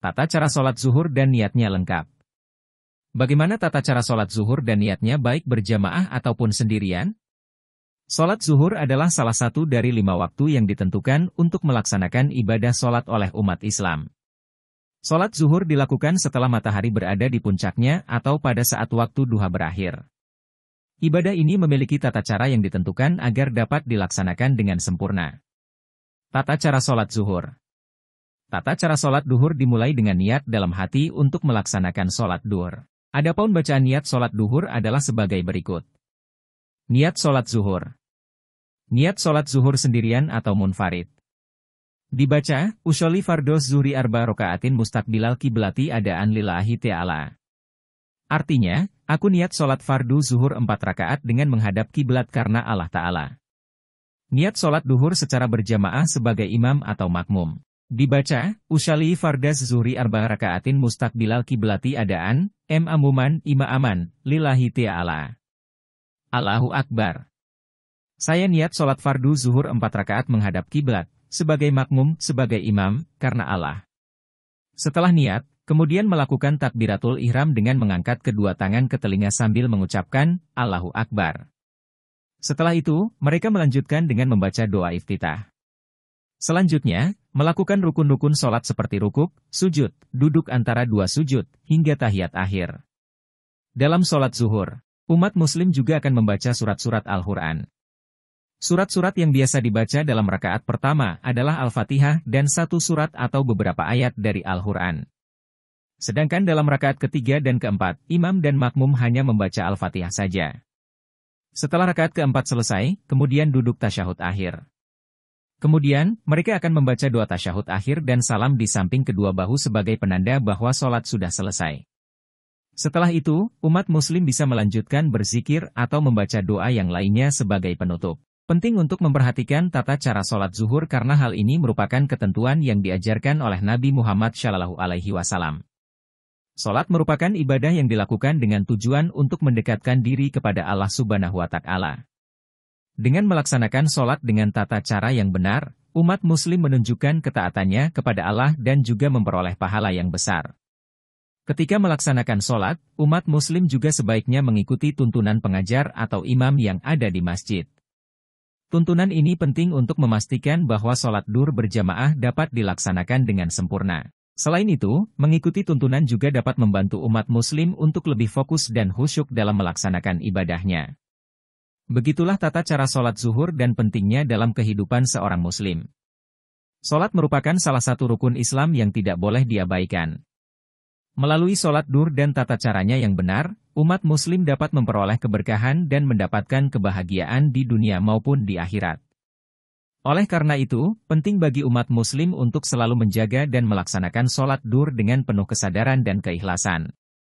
Tata cara sholat zuhur dan niatnya lengkap. Bagaimana tata cara sholat zuhur dan niatnya baik berjamaah ataupun sendirian? Sholat zuhur adalah salah satu dari lima waktu yang ditentukan untuk melaksanakan ibadah sholat oleh umat Islam. Sholat zuhur dilakukan setelah matahari berada di puncaknya atau pada saat waktu duha berakhir. Ibadah ini memiliki tata cara yang ditentukan agar dapat dilaksanakan dengan sempurna. Tata cara sholat zuhur Tata cara sholat duhur dimulai dengan niat dalam hati untuk melaksanakan sholat duhur. Adapun bacaan niat sholat duhur adalah sebagai berikut. Niat sholat zuhur. Niat sholat zuhur sendirian atau munfarid. Dibaca, usholi fardos zuhri arba rokaatin mustaqbilal kiblati adaan lillahi ta'ala. Artinya, aku niat sholat fardu zuhur empat rakaat dengan menghadap kiblat karena Allah Ta'ala. Niat sholat duhur secara berjamaah sebagai imam atau makmum. Dibaca, Usali fardas zuri arba rakaatin mustaqbilal kiblati adaan, m amuman ima aman, lillahi ta'ala. Allahu Akbar. Saya niat sholat fardu zuhur empat rakaat menghadap kiblat, sebagai makmum, sebagai imam, karena Allah. Setelah niat, kemudian melakukan takbiratul ihram dengan mengangkat kedua tangan ke telinga sambil mengucapkan, Allahu Akbar. Setelah itu, mereka melanjutkan dengan membaca doa iftitah. Selanjutnya, Melakukan rukun-rukun sholat seperti rukuk, sujud, duduk antara dua sujud, hingga tahiyat akhir. Dalam sholat zuhur, umat muslim juga akan membaca surat-surat Al-Quran. Surat-surat yang biasa dibaca dalam rakaat pertama adalah Al-Fatihah dan satu surat atau beberapa ayat dari Al-Quran. Sedangkan dalam rakaat ketiga dan keempat, imam dan makmum hanya membaca Al-Fatihah saja. Setelah rakaat keempat selesai, kemudian duduk tasyahud akhir. Kemudian, mereka akan membaca doa tasyahud akhir dan salam di samping kedua bahu sebagai penanda bahwa sholat sudah selesai. Setelah itu, umat muslim bisa melanjutkan berzikir atau membaca doa yang lainnya sebagai penutup. Penting untuk memperhatikan tata cara sholat zuhur karena hal ini merupakan ketentuan yang diajarkan oleh Nabi Muhammad Shallallahu Alaihi Wasallam. Sholat merupakan ibadah yang dilakukan dengan tujuan untuk mendekatkan diri kepada Allah Subhanahu Wa Taala. Dengan melaksanakan sholat dengan tata cara yang benar, umat muslim menunjukkan ketaatannya kepada Allah dan juga memperoleh pahala yang besar. Ketika melaksanakan sholat, umat muslim juga sebaiknya mengikuti tuntunan pengajar atau imam yang ada di masjid. Tuntunan ini penting untuk memastikan bahwa sholat dur berjamaah dapat dilaksanakan dengan sempurna. Selain itu, mengikuti tuntunan juga dapat membantu umat muslim untuk lebih fokus dan khusyuk dalam melaksanakan ibadahnya. Begitulah tata cara sholat zuhur dan pentingnya dalam kehidupan seorang muslim. Sholat merupakan salah satu rukun Islam yang tidak boleh diabaikan. Melalui sholat dur dan tata caranya yang benar, umat muslim dapat memperoleh keberkahan dan mendapatkan kebahagiaan di dunia maupun di akhirat. Oleh karena itu, penting bagi umat muslim untuk selalu menjaga dan melaksanakan sholat dur dengan penuh kesadaran dan keikhlasan.